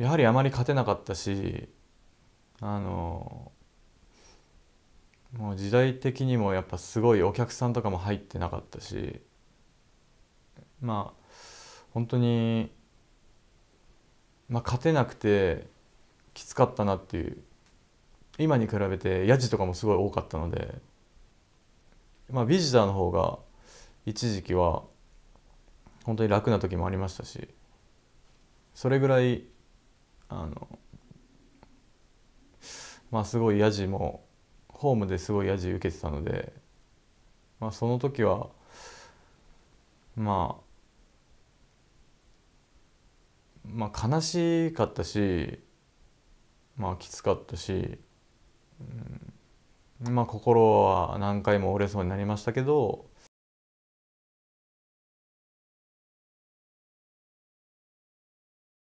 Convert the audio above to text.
やはりあまり勝てなかったしあのもう時代的にもやっぱすごいお客さんとかも入ってなかったしまあ本当にまあ勝てなくてきつかったなっていう今に比べてやじとかもすごい多かったのでまあビジターの方が一時期は本当に楽な時もありましたしそれぐらいあのまあすごいやじもホームですごいやじ受けてたので、まあ、その時はまあまあ悲しかったしまあきつかったし、うん、まあ心は何回も折れそうになりましたけど